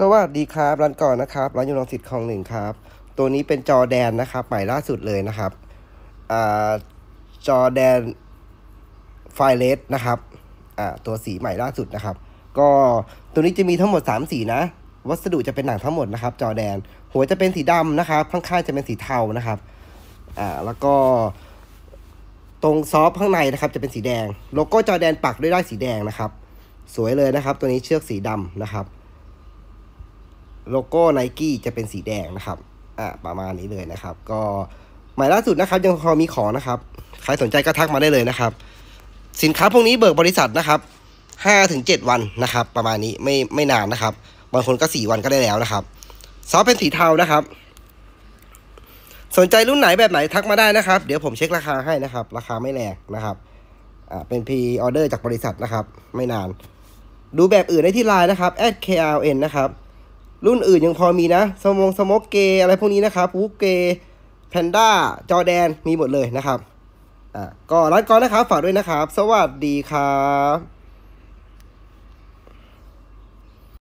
สวัสดีครับร้านก่อนนะครับร้านยูนองสิทธิ์คลองหนึ่งครับ ตัวนี้เป็นจอแดนนะครับใหม่ล่าสุดเลยนะครับอ่าจอแดนไฟเลสนะครับอ่าตัวสีใหม่ล่าสุดนะครับ ก็ตัวนี้จะมีทั้งหมด 3 สีนะ วัสดุจะเป็นหนังทั้งหมดนะครับ จอแดน หัวจะเป็นสีดำนะครับข้างๆจะเป็นสีเทานะครับอ่าแล้วก็ตรงซอฟข้างในนะครับ จะเป็นสีแดง โลโก้จอแดนปักด้วยด้สีแดงนะครับ สวยเลยนะครับ ตัวนี้เชือกสีดำนะครับโลโก้ไนกี้จะเป็นสีแดงนะครับ อ่า ประมาณนี้เลยนะครับ ก็หมายล่าสุดนะครับยังพอมีของนะครับ ใครสนใจก็ทักมาได้เลยนะครับ สินค้าพวกนี้เบิกบริษัทนะครับห้าถึงเจ็ดวันนะครับ ประมาณนี้ไม่ไม่นานนะครับ บางคนก็สี่วันก็ได้แล้วนะครับซอฟเป็นสีเทานะครับ สนใจรุ่นไหนแบบไหนทักมาได้นะครับ เดี๋ยวผมเช็คราคาให้นะครับ ราคาไม่แรงนะครับ อ่า เป็นพีออเดอร์จากบริษัทนะครับ ไม่นาน ดูแบบอื่นได้ที่ไลน์นะครับ @kln นะครับรุ่นอื่นยังพอมีนะสมองสมกเกอะไรพวกนี้นะครับพูเกแพนด้า จอแดน มีหมดเลยนะครับอ่าก็รานก่อนนะครับฝากด้วยนะครับ สวัสดีครับ